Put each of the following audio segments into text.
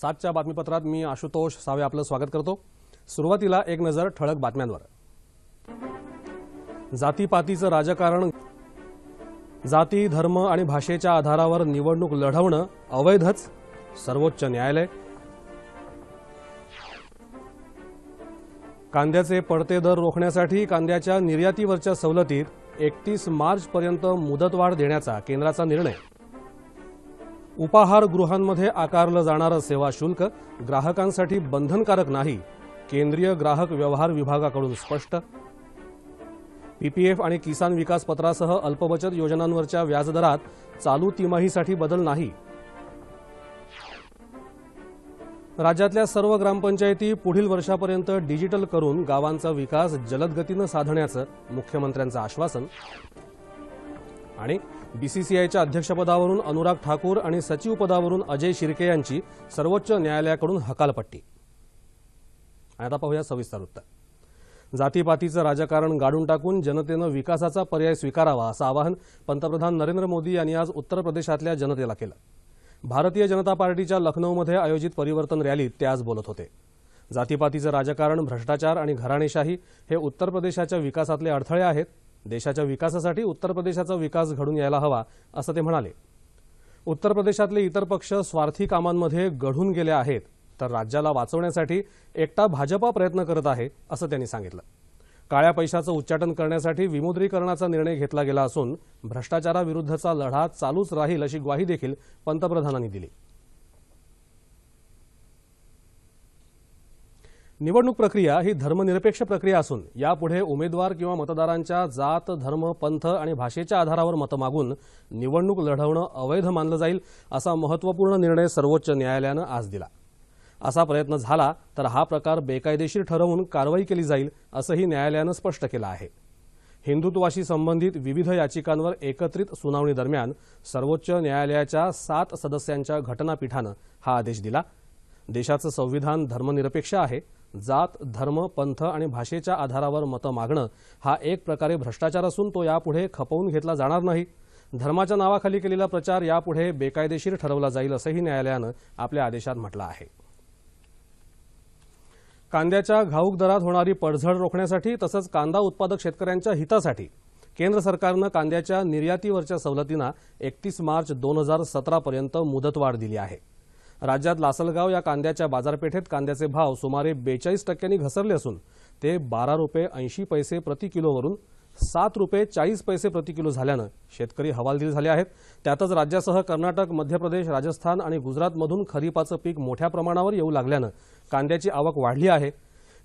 सातच्या बातमीपत्रात मी आशुतोष सावे आपलं स्वागत करतो सुरुवातीला एक नजर ठळक बातम्यांवर जातीपातीचं राजकारण जाती धर्म आणि भाषेच्या आधारावर निवडणूक लढवणं अवैधच सर्वोच्च न्यायालय कांद्याचे पडते दर रोखण्यासाठी कांद्याच्या निर्यातीवरच्या सवलतीत एकतीस मार्चपर्यंत मुदतवाढ देण्याचा केंद्राचा निर्णय उपाहारगृहांमध्ये आकारलं जाणारं सेवा शुल्क ग्राहकांसाठी बंधनकारक नाही केंद्रीय ग्राहक व्यवहार विभागाकडून स्पष्ट पीपीएफ आणि किसान विकास पत्रासह अल्पबचत योजनांवरच्या व्याजदरात चालू तिमाहीसाठी बदल नाही राज्यातल्या सर्व ग्रामपंचायती पुढील वर्षापर्यंत डिजिटल करून गावांचा विकास जलदगतीनं साधण्याचं मुख्यमंत्र्यांचं आश्वासन आणि बीसीसीआयच्या अध्यक्षपदावरून अनुराग ठाकूर आणि पदावरून अजय शिर्के यांची सर्वोच्च न्यायालयाकडून हकालपट्टी आता पाहूया सविस्तर वृत्त जातीपातीचं राजकारण गाडून टाकून जनतेनं विकासाचा पर्याय स्वीकारावा असं आवाहन पंतप्रधान नरेंद्र मोदी यांनी आज उत्तर प्रदेशातल्या जनतेला केलं भारतीय जनता पार्टीच्या लखनौमध्ये आयोजित परिवर्तन रॅलीत ते आज बोलत होते जातीपातीचं राजकारण भ्रष्टाचार आणि घराणेशाही हे उत्तर प्रदेशाच्या विकासातले अडथळे आहेत देशाच्या विकासासाठी उत्तर प्रदेशाचा विकास घडून यायला हवा असं ते म्हणाले उत्तर प्रदेशातले इतर पक्ष स्वार्थी कामांमध्ये गढून गेले आहेत तर राज्याला वाचवण्यासाठी एकटा भाजपा प्रयत्न करत आहे असं त्यांनी सांगितलं काळ्या पैशाचं उच्चाटन करण्यासाठी विमुद्रीकरणाचा निर्णय घेतला गेला असून भ्रष्टाचाराविरुद्धचा लढा चालूच राहील अशी ग्वाही देखील पंतप्रधानांनी दिली निवडणूक प्रक्रिया ही धर्मनिरपेक्ष प्रक्रिया असून यापुढे उमेदवार किंवा मतदारांच्या जात धर्म पंथ आणि भाषेच्या आधारावर मतं मागून निवडणूक लढवणं अवैध मानलं जाईल असा महत्त्वपूर्ण निर्णय सर्वोच्च न्यायालयानं आज दिला असा प्रयत्न झाला तर हा प्रकार बेकायदेशीर ठरवून कारवाई केली जाईल असंही न्यायालयानं स्पष्ट केलं आहे हिंदुत्वाशी संबंधित विविध याचिकांवर एकत्रित सुनावणीदरम्यान सर्वोच्च न्यायालयाच्या सात सदस्यांच्या घटनापीठानं हा आदेश दिला देशाचं संविधान धर्मनिरपेक्ष आहे जात धर्म पंथ आणि भाषेच्या आधारावर मतं मागणं हा एक प्रकारे भ्रष्टाचार असून तो यापुढे खपवून घेतला जाणार नाही धर्माच्या नावाखाली केलेला प्रचार यापुढे बेकायदेशीर ठरवला जाईल असंही न्यायालयानं आपल्या आदेशात म्हटलं आहे कांद्याच्या घाऊक दरात होणारी पडझड रोखण्यासाठी तसंच कांदा उत्पादक शेतकऱ्यांच्या हितासाठी केंद्र सरकारनं कांद्याच्या निर्यातीवरच्या सवलतींना एकतीस मार्च दोन हजार सतरापर्यंत मुदतवाढ दिली आहे राज्यात लासलगाव या कांद्याच्या बाजारपेठेत कांद्याचे भाव सुमारे बेचाळीस टक्क्यांनी घसरले असून ते बारा रुपये ऐंशी पैसे प्रति किलोवरून सात रुपये चाळीस पैसे प्रति किलो झाल्यानं शेतकरी हवालदिल झाले आहेत त्यातच राज्यासह कर्नाटक मध्य प्रदेश राजस्थान आणि गुजरातमधून खरीपाचं पीक मोठ्या प्रमाणावर येऊ लागल्यानं कांद्याची आवक वाढली आहे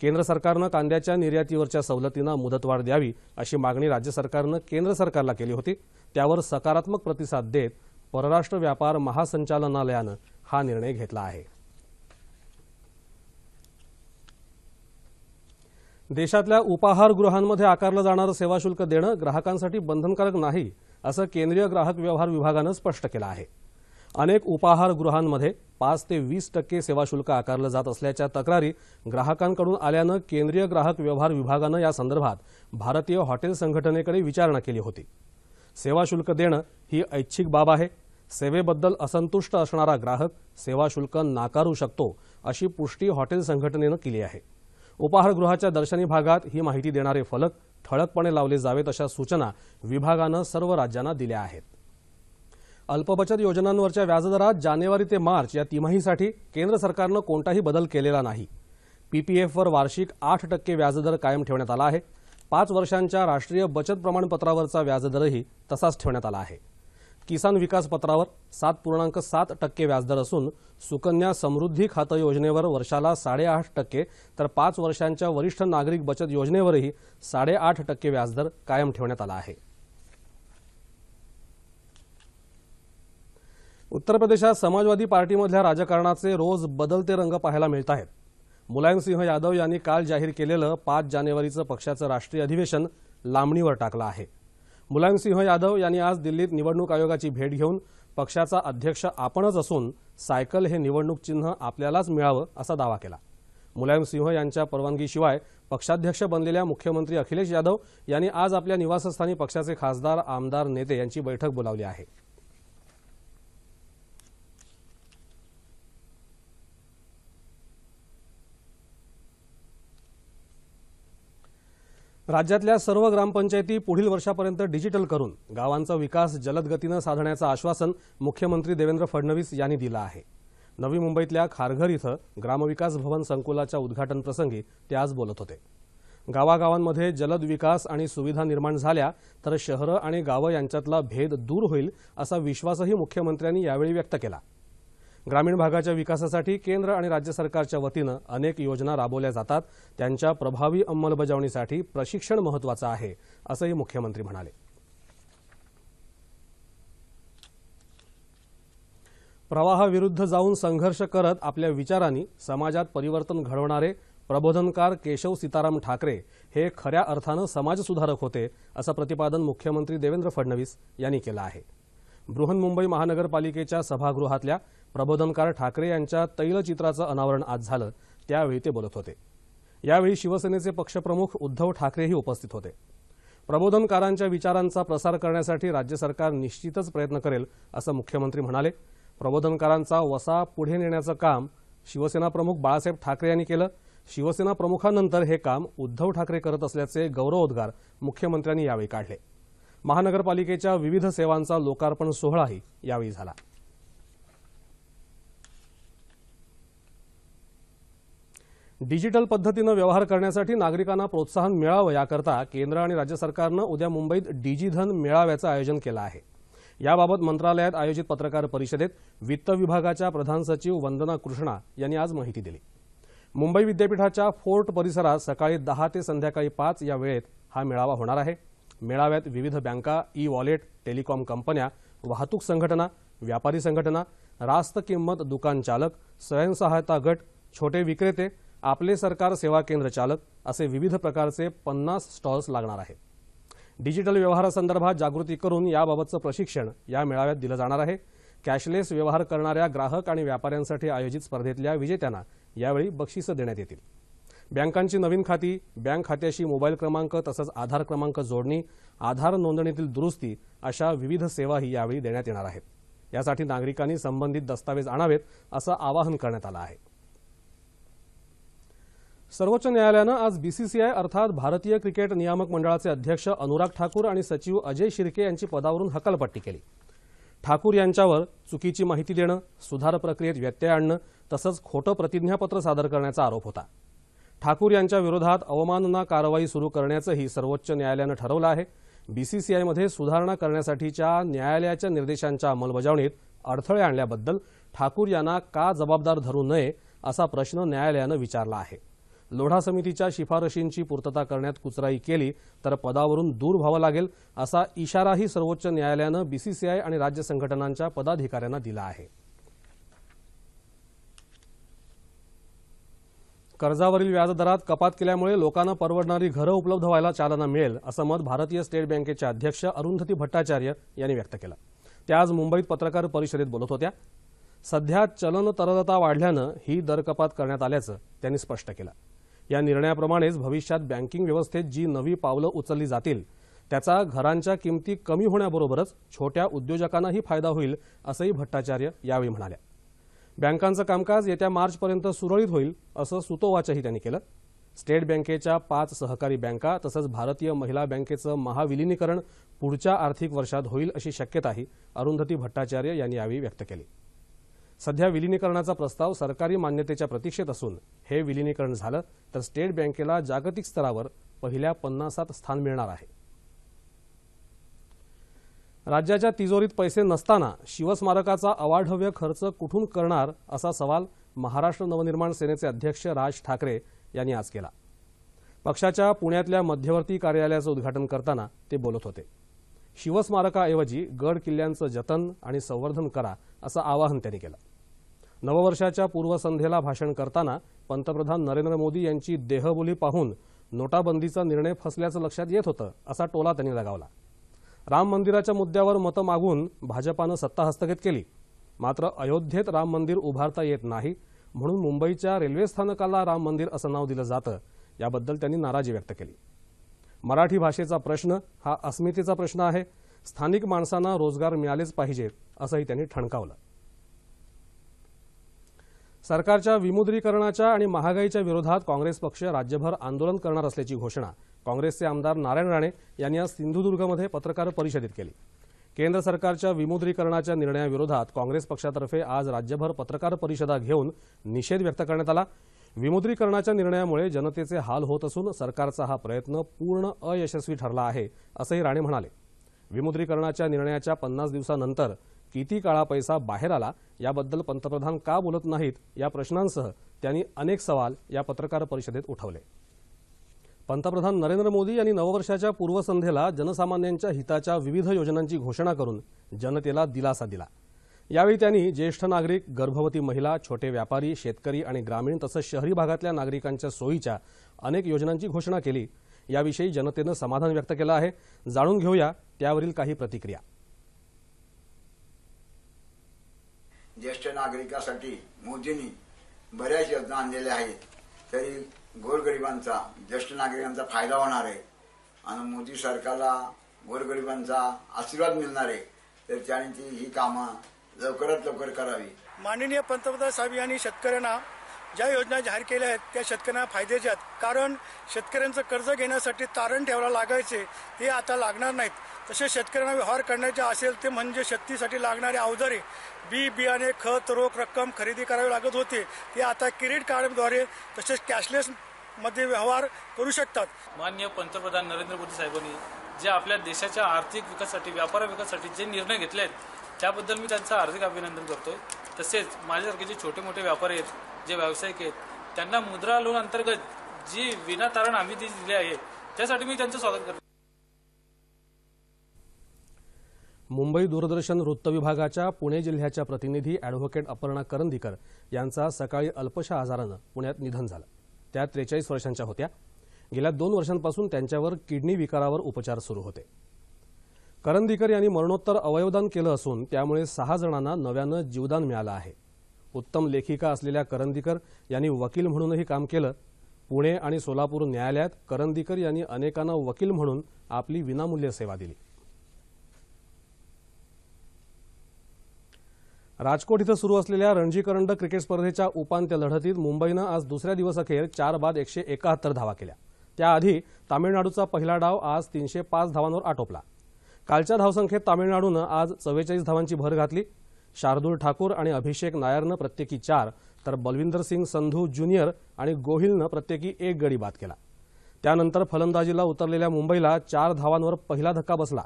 केंद्र सरकारनं कांद्याच्या निर्यातीवरच्या सवलतींना मुदतवाढ द्यावी अशी मागणी राज्य सरकारनं केंद्र सरकारला केली होती त्यावर सकारात्मक प्रतिसाद देत परराष्ट्र व्यापार महासंचालनालयानं हा निर्णय घेतला आहे देशातल्या उपाहारगृहांमध्ये आकारलं जाणारं सेवाशुल्क देणं ग्राहकांसाठी बंधनकारक नाही असं केंद्रीय ग्राहक व्यवहार विभागानं स्पष्ट केलं आहे अनेक उपाहारगृहांमध्ये पाच ते वीस टक्के सेवाशुल्क आकारलं जात असल्याच्या तक्रारी ग्राहकांकडून आल्यानं केंद्रीय ग्राहक व्यवहार विभागानं या संदर्भात भारतीय हॉटेल संघटनेकडे विचारणा केली होती सेवाशुल्क देणं ही ऐच्छिक बाब आहे सेवेबद्दल असंतुष्ट असणारा ग्राहक सेवा शुल्क नाकारू शकतो अशी पुष्टी हॉटेल संघटनेनं केली आहे उपाहारगृहाच्या दर्शनी भागात ही माहिती देणारे फलक ठळकपणे लावले जावेत अशा सूचना विभागानं सर्व राज्यांना दिल्या आहेत अल्पबचत योजनांवरच्या व्याजदरात जानेवारी ते मार्च या तिमाहीसाठी केंद्र सरकारनं कोणताही बदल केलेला नाही पीपीएफवर वार्षिक आठ टक्के व्याजदर कायम ठेवण्यात आला आहे पाच वर्षांच्या राष्ट्रीय बचत प्रमाणपत्रावरचा व्याजदरही तसाच ठेवण्यात आला आहे किसान विकास पत्रावर सात पूर्णांक सात टक्के व्याजदर असून सुकन्या समृद्धी खातं योजनेवर वर्षाला साडेआठ टक्के तर पाच वर्षांच्या वरिष्ठ नागरिक बचत योजनेवरही साडेआठ टक्के व्याजदर कायम ठेवण्यात आला आहे उत्तर प्रदेशात समाजवादी पार्टीमधल्या राजकारणाचे रोज बदलते रंग पाहायला मिळत आहेत मुलायमसिंह यादव यांनी काल जाहीर केलेलं पाच जानेवारीचं पक्षाचं राष्ट्रीय अधिवेशन लांबणीवर टाकलं आहे मुलायमसिंह यादव यांनी आज दिल्लीत निवडणूक आयोगाची भेट घेऊन पक्षाचा अध्यक्ष आपणच असून सायकल हे निवडणूक चिन्ह आपल्यालाच मिळावं असा दावा केला मुलायमसिंह यांच्या परवानगीशिवाय पक्षाध्यक्ष बनलेल्या मुख्यमंत्री अखिलेश यादव यांनी आज आपल्या निवासस्थानी पक्षाचे खासदार आमदार नेते यांची बैठक बोलावली आहे राज्यातल्या सर्व ग्रामपंचायती पुढील वर्षापर्यंत डिजिटल करून गावांचा विकास जलद गतीनं साधण्याचं आश्वासन मुख्यमंत्री देवेंद्र फडणवीस यांनी दिलं आहे नवी मुंबईतल्या खारघर इथं ग्रामविकास भवन संकुलाच्या उद्घाटनप्रसंगी ते आज बोलत होते गावागावांमध्ये जलद विकास आणि सुविधा निर्माण झाल्या तर शहरं आणि गावं यांच्यातला भेद दूर होईल असा विश्वासही मुख्यमंत्र्यांनी यावेळी व्यक्त केला ग्रामीण भागाच्या विकासासाठी केंद्र आणि राज्य सरकारच्या वतीनं अनेक योजना राबवल्या जातात त्यांच्या प्रभावी अंमलबजावणीसाठी प्रशिक्षण महत्वाचं आहे असंही मुख्यमंत्री म्हणाले प्रवाहाविरुद्ध जाऊन संघर्ष करत आपल्या विचारांनी समाजात परिवर्तन घडवणारे प्रबोधनकार केशव सीताराम ठाकरे हे खऱ्या अर्थानं समाजसुधारक होते असं प्रतिपादन मुख्यमंत्री देवेंद्र फडणवीस यांनी केलं आहे बृहन्मुंबई महानगरपालिकेच्या सभागृहातल्या प्रबोधनकार ठाकरे यांच्या तैलचित्राचं अनावरण आज झालं त्यावेळी ते बोलत होते यावेळी शिवसेनेचे पक्षप्रमुख उद्धव ठाकरेही उपस्थित होते प्रबोधनकारांच्या विचारांचा प्रसार करण्यासाठी राज्य सरकार निश्चितच प्रयत्न करेल असं मुख्यमंत्री म्हणाले प्रबोधनकारांचा वसा पुढे नेण्याचं काम शिवसेना प्रमुख बाळासाहेब ठाकरे यांनी केलं शिवसेना प्रमुखांनंतर हे काम उद्धव ठाकरे करत असल्याचे गौरवोद्गार मुख्यमंत्र्यांनी यावेळी काढले महानगरपालिकेच्या विविध सेवांचा लोकार्पण सोहळाही यावेळी झाला डिजिटल पद्धतीनं व्यवहार करण्यासाठी नागरिकांना प्रोत्साहन मिळावं याकरता केंद्र आणि राज्य सरकारनं उद्या मुंबईत डिजिधन मेळाव्याचं आयोजन केलं आहे याबाबत मंत्रालयात आयोजित पत्रकार परिषदेत वित्त विभागाच्या प्रधान सचिव वंदना कृष्णा यांनी आज माहिती दिली मुंबई विद्यापीठाच्या फोर्ट परिसरात सकाळी दहा ते संध्याकाळी पाच या वेळेत हा मेळावा होणार आहे मेळाव्यात विविध बँका ई वॉलेट टेलिकॉम कंपन्या वाहतूक संघटना व्यापारी संघटना रास्त किंमत दुकान चालक स्वयंसहायता गट छोटे विक्रेते आपले सरकार सेवा केंद्र चालक असे विविध प्रकारचे पन्नास स्टॉल्स लागणार आहेत डिजिटल व्यवहारासंदर्भात जागृती करून याबाबतचं प्रशिक्षण या मेळाव्यात दिलं जाणार आहे कॅशलेस व्यवहार करणाऱ्या ग्राहक आणि व्यापाऱ्यांसाठी आयोजित स्पर्धेतल्या विजेत्यांना यावेळी बक्षिसं देण्यात येतील बँकांची नवीन खाती बँक खात्याशी मोबाईल क्रमांक तसंच आधार क्रमांक जोडणी आधार नोंदणीतील दुरुस्ती अशा विविध सेवाही यावेळी देण्यात येणार आहेत यासाठी नागरिकांनी संबंधित दस्तावेज आणावेत असं आवाहन करण्यात आलं आहे सर्वोच्च न्यायालयानं आज बीसीसीआय अर्थात भारतीय क्रिकेट नियामक मंडळाचे अध्यक्ष अनुराग ठाकूर आणि सचिव अजय शिर्के यांची पदावरून हकालपट्टी केली ठाकूर यांच्यावर चुकीची माहिती देणं सुधार प्रक्रियेत व्यत्यय आणणं तसंच खोटं प्रतिज्ञापत्र सादर करण्याचा आरोप होता ठाकूर यांच्या विरोधात अवमानना कारवाई सुरू करण्याचंही सर्वोच्च न्यायालयानं ठरवलं आहे बीसीसीआयमध्ये सुधारणा करण्यासाठीच्या न्यायालयाच्या निर्देशांच्या अंमलबजावणीत अडथळे आणल्याबद्दल ठाकूर यांना का जबाबदार धरू नये असा प्रश्न न्यायालयानं विचारला आहे लोढा समितीच्या शिफारशींची पूर्तता करण्यात कुचराई केली तर पदावरून दूर व्हावं लागेल असा इशाराही सर्वोच्च न्यायालयानं बीसीसीआय आणि राज्य संघटनांच्या पदाधिकाऱ्यांना दिला आहे कर्जावरील व्याजदरात कपात केल्यामुळे लोकांना परवडणारी घरं उपलब्ध व्हायला चालना मिळेल असं मत भारतीय स्टेट बँकेचे अध्यक्ष अरुंधती भट्टाचार्य यांनी व्यक्त केलं त्या आज मुंबईत पत्रकार परिषदेत बोलत होत्या सध्या चलन तरलता वाढल्यानं ही दरकपात करण्यात आल्याचं त्यांनी स्पष्ट केलं या निर्णयाप्रमाणेच भविष्यात बँकिंग व्यवस्थेत जी नवी पावलं उचलली जातील त्याचा घरांच्या किमती कमी होण्याबरोबरच छोट्या उद्योजकांनाही फायदा होईल असंही भट्टाचार्य यावेळी म्हणाल्या बँकांचं कामकाज येत्या मार्चपर्यंत सुरळीत होईल असं सुतोवाचही त्यांनी केलं स्टेट बँकेच्या पाच सहकारी बँका तसंच भारतीय महिला बँकेचं महाविलिनीकरण पुढच्या आर्थिक वर्षात होईल अशी शक्यताही अरुंधती भट्टाचार्य यांनी यावेळी व्यक्त केली सध्या विलिनीकरणाचा प्रस्ताव सरकारी मान्यतेच्या प्रतीक्षेत असून हे विलिनीकरण झालं तर स्टेट बँकेला जागतिक स्तरावर पहिल्या पन्नासात स्थान मिळणार आहे राज्याच्या तिजोरीत पैसे नसताना शिवस्मारकाचा अवाढव्य खर्च कुठून करणार असा सवाल महाराष्ट्र नवनिर्माण सेनेचे अध्यक्ष राज ठाकरे यांनी आज केला पक्षाच्या पुण्यातल्या मध्यवर्ती कार्यालयाचं उद्घाटन करताना ते बोलत होते शिवस्मारकाऐवजी गड किल्ल्यांचं जतन आणि संवर्धन करा असं आवाहन त्यांनी केलं नववर्षाच्या पूर्वसंध्येला भाषण करताना पंतप्रधान नरेंद्र मोदी यांची देहबोली पाहून नोटाबंदीचा निर्णय फसल्याचं लक्षात येत होतं असा टोला त्यांनी लगावला राम मंदिराच्या मुद्द्यावर मतं मागून भाजपानं सत्ता हस्तगत केली मात्र अयोध्येत राम मंदिर उभारता येत नाही म्हणून मुंबईच्या रेल्वे स्थानकाला राम मंदिर असं नाव दिलं जातं याबद्दल त्यांनी नाराजी व्यक्त केली मराठी भाषेचा प्रश्न हा अस्मितेचा प्रश्न आहे स्थानिक माणसांना रोजगार मिळालेच पाहिजे असंही त्यांनी ठणकावलं सरकारच्या विमुद्रीकरणाच्या आणि महागाईच्या विरोधात काँग्रेस पक्ष राज्यभर आंदोलन करणार असल्याची घोषणा काँग्रेसचे आमदार नारायण राणे यांनी आज सिंधुदुर्गमध्ये पत्रकार परिषदेत केली केंद्र सरकारच्या विमुद्रीकरणाच्या निर्णयाविरोधात काँग्रेस पक्षातर्फे आज राज्यभर पत्रकार परिषदा घेऊन निषेध व्यक्त करण्यात आला विमुद्रीकरणाच्या निर्णयामुळे जनतेचे हाल होत असून सरकारचा हा प्रयत्न पूर्ण अयशस्वी ठरला आहे असंही राणे म्हणाले विमुद्रीकरणाच्या निर्णयाच्या पन्नास दिवसानंतर किती काळा पैसा बाहेर आला याबद्दल पंतप्रधान का बोलत नाहीत या प्रश्नांसह त्यांनी अनेक सवाल या पत्रकार परिषदेत उठवले पंतप्रधान नरेंद्र मोदी यांनी नववर्षाच्या पूर्वसंध्येला जनसामान्यांच्या हिताच्या विविध योजनांची घोषणा करून जनतेला दिलासा दिला यावेळी त्यांनी ज्येष्ठ नागरिक गर्भवती महिला छोटे व्यापारी शेतकरी आणि ग्रामीण तसंच शहरी भागातल्या नागरिकांच्या सोयीच्या अनेक योजनांची घोषणा केली याविषयी जनतेनं समाधान व्यक्त केलं आहे जाणून घेऊया त्यावरील काही प्रतिक्रिया ज्येष्ठ नागरिकांसाठी मोदींनी बऱ्याच योजना आणलेल्या आहेत तरी गोरगरिबांचा ज्येष्ठ नागरिकांचा फायदा होणार आहे आणि मोदी सरकारला गोरगरिबांचा आशीर्वाद मिळणार आहे तर त्यांची ही कामं लवकरात लवकर करावी माननीय पंतप्रधान साहेब यांनी शेतकऱ्यांना ज्या योजना जाहीर केल्या आहेत त्या शेतकऱ्यांना फायद्याच्या आहेत कारण शेतकऱ्यांचं कर्ज घेण्यासाठी तारण ठेवायला लागायचे ते आता लागणार नाहीत तसेच शेतकऱ्यांना व्यवहार करण्याचे असेल ते म्हणजे शेतीसाठी लागणारे अवजारे बी बियाणे खत रोख रक्कम खरेदी करावी लागत होते ते आता क्रेडिट कार्डद्वारे तसेच कॅशलेस मध्ये व्यवहार करू शकतात मान्य पंतप्रधान नरेंद्र मोदी साहेबांनी जे आपल्या देशाच्या आर्थिक विकासासाठी व्यापार विकासासाठी जे निर्णय घेतले आहेत त्याबद्दल मी त्यांचं हार्दिक अभिनंदन करतोय तसेच माझ्यासारखे जे छोटे मोठे व्यापारी आहेत जे व्यावसायिक आहेत त्यांना मुद्रा लोन अंतर्गत जी विनातारण आम्ही दिली आहे त्यासाठी मी त्यांचं स्वागत करतो मुंबई दूरदर्शन वृत्त विभागाच्या पुणे जिल्ह्याच्या प्रतिनिधी अॅडव्होकेट अपर्णा करंदीकर यांचा सकाळी अल्पशा आजारानं पुण्यात निधन झालं त्या त्रेचाळीस वर्षांच्या होत्या गेल्या दोन वर्षांपासून त्यांच्यावर किडनी विकारावर उपचार सुरू होते करंदीकर यांनी मरणोत्तर अवयवदान केलं असून त्यामुळे सहा जणांना नव्यानं जीवदान मिळालं आहे उत्तम लेखिका असलेल्या करंदीकर यांनी वकील म्हणूनही काम केलं पुणे आणि सोलापूर न्यायालयात करंदीकर यांनी अनेकांना वकील म्हणून आपली विनामूल्य सेवा दिली राजकोट इथं सुरू असलेल्या रणजी करंड क्रिकेट स्पर्धेच्या उपांत्य लढतीत मुंबईनं आज दुसऱ्या दिवसाखेर चार बाद एकशे एकाहत्तर धावा केल्या त्याआधी तामिळनाडूचा पहिला डाव आज तीनशे पाच धावांवर आटोपला कालच्या धावसंख्येत तामिळनाडूनं आज चव्वेचाळीस धावांची भर घातली शार्दूल ठाकूर आणि अभिषेक नायरनं प्रत्येकी चार तर बलविंदर सिंग संधू ज्युनियर आणि गोहिलनं प्रत्येकी एक गडी बाद केला त्यानंतर फलंदाजीला उतरलेल्या मुंबईला चार धावांवर पहिला धक्का बसला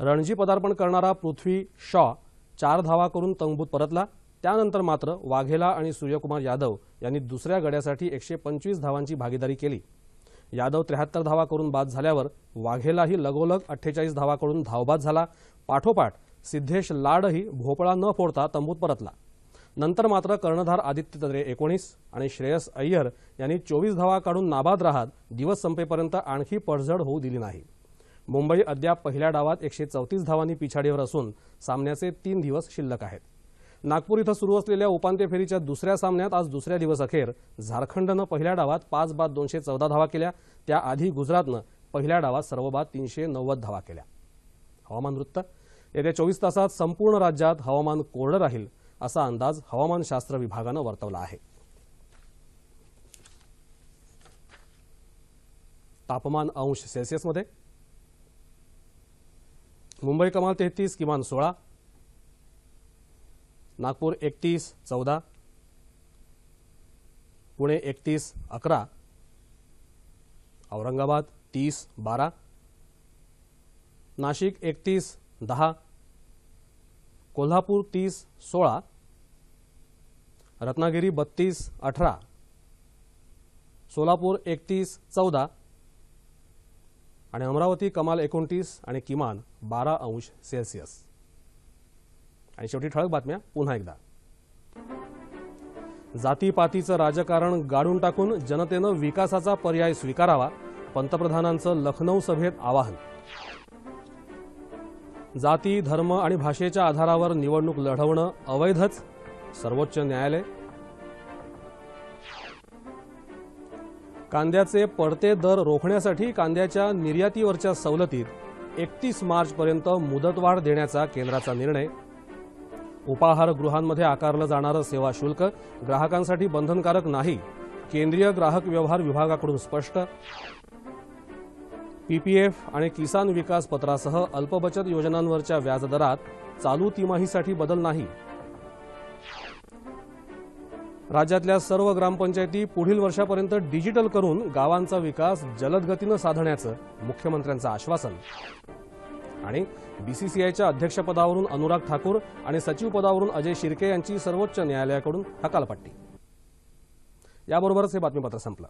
रणजी पदार्पण करणारा पृथ्वी शॉ चार धावा करून तंगभूत परतला त्यानंतर मात्र वाघेला आणि सूर्यकुमार यादव यांनी दुसऱ्या गड्यासाठी एकशे पंचवीस धावांची भागीदारी केली यादव त्र्याहत्तर धावा करून बाद झाल्यावर वाघेलाही लगोलग अठ्ठेचाळीस धावा करून धावबाद झाला पाठोपाठ सिद्धेश लाडही भोपळा न फोडता तंबूत परतला नंतर मात्र कर्णधार आदित्य तद्रे एकोणीस आणि श्रेयस अय्यर यांनी चोवीस धावा काढून नाबाद राहत दिवस संपेपर्यंत आणखी पडझड होऊ दिली नाही मुंबई अद्याप पहिल्या डावात एकशे चौतीस धावांनी पिछाडीवर असून सामन्याचे तीन दिवस शिल्लक आहेत नागपूर इथं सुरू असलेल्या उपांत्य फेरीच्या दुसऱ्या सामन्यात आज दुसऱ्या दिवस अखेर झारखंडनं पहिल्या डावात पाच बाद दोनशे चौदा धावा केल्या त्याआधी गुजरातनं पहिल्या डावात सर्व बाद तीनशे नव्वद धावा केल्या हवामान वृत्त येत्या चोवीस तासात संपूर्ण राज्यात हवामान कोरडं राहील असा अंदाज हवामानशास्त्र विभागानं वर्तवला आहे तापमान अंश सेल्सिअसमध्ये मुंबई कमाल तेहतीस किमान सोळा नागपूर एकतीस चौदा पुणे एकतीस अकरा औरंगाबाद तीस बारा नाशिक एकतीस दहा कोल्हापूर तीस सोळा रत्नागिरी बत्तीस अठरा सोलापूर एकतीस चौदा आणि अमरावती कमाल एकोणतीस आणि किमान बारा अंश सेल्सिअस आणि शेवटी ठळक बातम्या पुन्हा एकदा जातीपातीचं राजकारण गाडून टाकून जनतेनं विकासाचा पर्याय स्वीकारावा पंतप्रधानांचं लखनौ सभेत आवाहन जाती धर्म आणि भाषेच्या आधारावर निवडणूक लढवणं अवैधच सर्वोच्च न्यायालय कांद्याचे पडते दर रोखण्यासाठी कांद्याच्या निर्यातीवरच्या सवलतीत एकतीस मार्चपर्यंत मुदतवाढ देण्याचा केंद्राचा निर्णय उपाहारगृहांमध्ये आकारलं जाणारं सेवा शुल्क ग्राहकांसाठी बंधनकारक नाही केंद्रीय ग्राहक व्यवहार विभागाकडून स्पष्ट पीपीएफ आणि किसान विकास पत्रासह अल्पबचत योजनांवरच्या व्याजदरात चालू तिमाहीसाठी बदल नाही राज्यातल्या सर्व ग्रामपंचायती पुढील वर्षापर्यंत डिजिटल करून गावांचा विकास जलदगतीनं साधण्याचं मुख्यमंत्र्यांचं आश्वासन आणि बीसीसीआयच्या अध्यक्षपदावरून अनुराग ठाकूर आणि सचिव पदावरून अजय शिर्के यांची सर्वोच्च न्यायालयाकडून हकालपट्टी याबरोबरच हे बातमीपत्र संपलं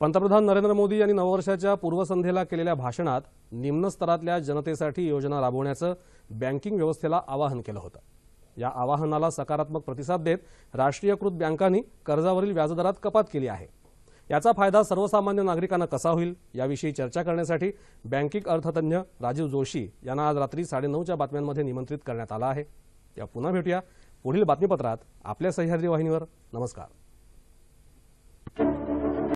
पंतप्रधान नरेंद्र मोदी यांनी नववर्षाच्या पूर्वसंध्येला केलेल्या भाषणात निम्न स्तरातल्या जनतेसाठी योजना राबवण्याचं बँकिंग व्यवस्थेला आवाहन केलं होतं या आवाहनाला सकारात्मक प्रतिसाद देत राष्ट्रीयकृत बँकांनी कर्जावरील व्याजदरात कपात केली आहे याचा फायदा सर्वसामान्य नागरिकांना कसा होईल याविषयी चर्चा करण्यासाठी बँकिंग अर्थतज्ञ राजीव जोशी यांना आज रात्री साडेनऊच्या बातम्यांमध्ये निमंत्रित करण्यात आलं आहे त्या पुन्हा भेटूया पुढील बातमीपत्रात आपल्या सह्याद्री वाहिनीवर नमस्कार